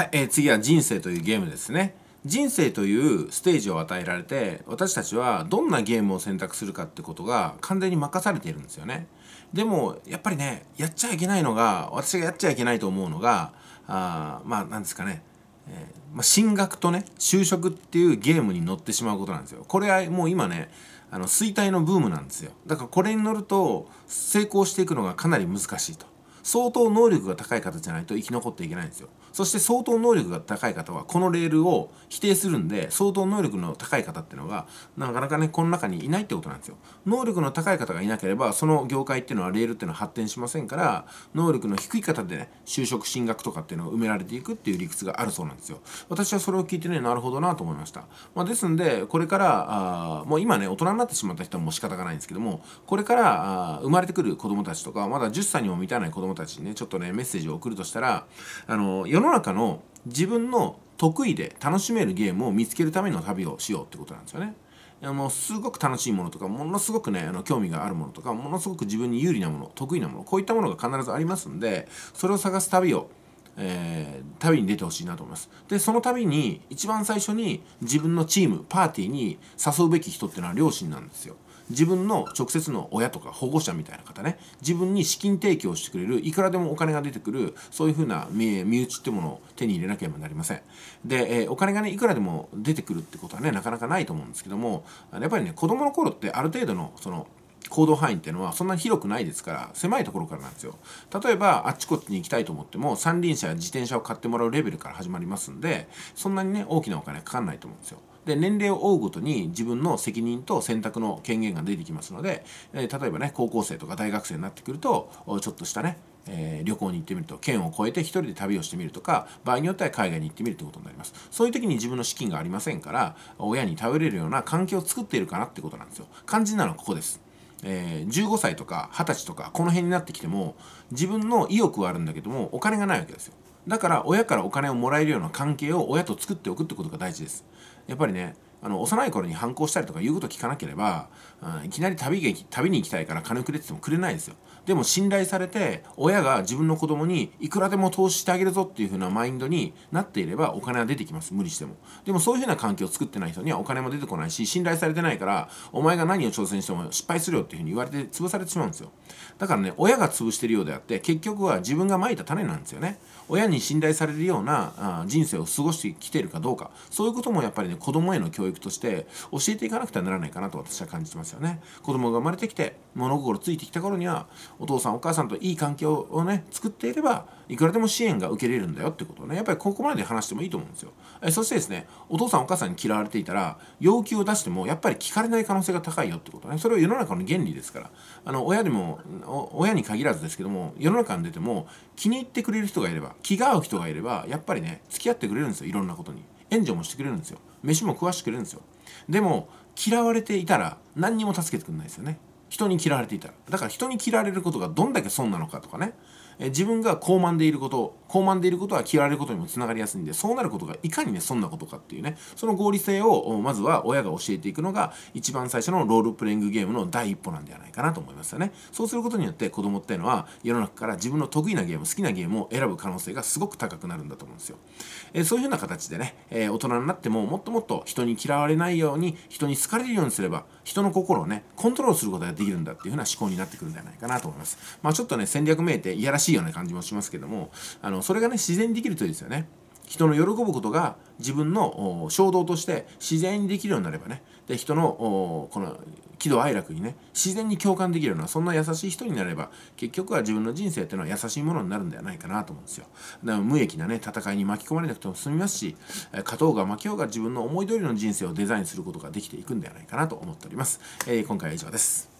はい、えー、次は人生というゲームですね。人生というステージを与えられて私たちはどんなゲームを選択するかってことが完全に任されているんですよね。でもやっぱりねやっちゃいけないのが私がやっちゃいけないと思うのがあまあ何ですかね、えー、まあ、進学とね就職っていうゲームに乗ってしまうことなんですよ。これはもう今ねあの衰退のブームなんですよ。だからこれに乗ると成功していくのがかなり難しいと。相当能力が高い方じゃないと生き残っていけないんですよ。そして相当能力が高い方はこのレールを否定するんで相当能力の高い方っていうのがなかなかねこの中にいないってことなんですよ能力の高い方がいなければその業界っていうのはレールっていうのは発展しませんから能力の低い方でね就職進学とかっていうのを埋められていくっていう理屈があるそうなんですよ私はそれを聞いてねなるほどなと思いました、まあ、ですんでこれからあもう今ね大人になってしまった人はもう仕方がないんですけどもこれからあ生まれてくる子供たちとかまだ10歳にも満たない子供たちにねちょっとねメッセージを送るとしたらあの世世の中の自分の得意で楽しめるゲームを見つけるための旅をしようってことなんですよね。もうすごく楽しいものとかものすごくねあの興味があるものとかものすごく自分に有利なもの得意なものこういったものが必ずありますんでそれを探す旅を、えー、旅に出てほしいなと思いますでその旅に一番最初に自分のチームパーティーに誘うべき人っていうのは両親なんですよ自分の直接の親とか保護者みたいな方ね自分に資金提供してくれるいくらでもお金が出てくるそういうふうな身内ってものを手に入れなければなりませんで、えお金がねいくらでも出てくるってことはねなかなかないと思うんですけどもやっぱりね子供の頃ってある程度のその行動範囲っていうのはそんなに広くないですから狭いところからなんですよ例えばあっちこっちに行きたいと思っても三輪車や自転車を買ってもらうレベルから始まりますんでそんなにね大きなお金かかんないと思うんですよで年齢を追うごとに自分の責任と選択の権限が出てきますので、え例えばね高校生とか大学生になってくるとちょっとしたねえー、旅行に行ってみると県を越えて1人で旅をしてみるとか場合によっては海外に行ってみるということになりますそういう時に自分の資金がありませんから親に頼れるような環境を作っているかなってことなんですよ肝心なのはここですえー、15歳とか20歳とかこの辺になってきても自分の意欲はあるんだけどもお金がないわけですよだから親からお金をもらえるような関係を親と作っておくってことが大事ですやっぱりねあの幼い頃に反抗したりとか言うこと聞かなければ、うん、いきなり旅劇旅に行きたいから金くれって言ってもくれないですよでも信頼されて親が自分の子供にいくらでも投資してあげるぞっていう風なマインドになっていればお金は出てきます無理してもでもそういう風な環境を作ってない人にはお金も出てこないし信頼されてないからお前が何を挑戦しても失敗するよっていう風に言われて潰されてしまうんですよだからね親が潰してるようであって結局は自分がまいた種なんですよね親に信頼されるようなあ人生を過ごしてきてるかどうかそういうこともやっぱりね子供への教育育として教えていかなくてはならないかなと私は感じてますよね子供が生まれてきて物心ついてきた頃にはお父さんお母さんといい環境をね作っていればいくらでも支援が受けれるんだよってことをねやっぱりここまで話してもいいと思うんですよえそしてですねお父さんお母さんに嫌われていたら要求を出してもやっぱり聞かれない可能性が高いよってことねそれは世の中の原理ですからあの親でも親に限らずですけども世の中に出ても気に入ってくれる人がいれば気が合う人がいればやっぱりね付き合ってくれるんですよいろんなことに援助もしてくれるんですよ飯も食わしてくれるんですよでも嫌われていたら何にも助けてくれないですよね人に嫌われていただから人に嫌われることがどんだけ損なのかとかね、え自分が高慢でいること高慢でいることは嫌われることにもつながりやすいんでそうなることがいかにね損なことかっていうねその合理性をまずは親が教えていくのが一番最初のロールプレイングゲームの第一歩なんではないかなと思いますよねそうすることによって子供っていうのは世の中から自分の得意なゲーム好きなゲームを選ぶ可能性がすごく高くなるんだと思うんですよ、えそういうふうな形でね、え大人になってももっともっと人に嫌われないように人に好かれるようにすれば人の心をねコントロールすることがでできるんだっていうふうな思考になってくるんじゃないかなと思います。まあちょっとね、戦略名っていやらしいような感じもしますけども、あの、それがね、自然にできるといいですよね。人の喜ぶことが自分の衝動として自然にできるようになればねで人のこの喜怒哀楽にね自然に共感できるようなそんな優しい人になれば結局は自分の人生っていうのは優しいものになるんではないかなと思うんですよだから無益なね戦いに巻き込まれなくても済みますし勝とうが負けようが自分の思い通りの人生をデザインすることができていくんではないかなと思っております、えー、今回は以上です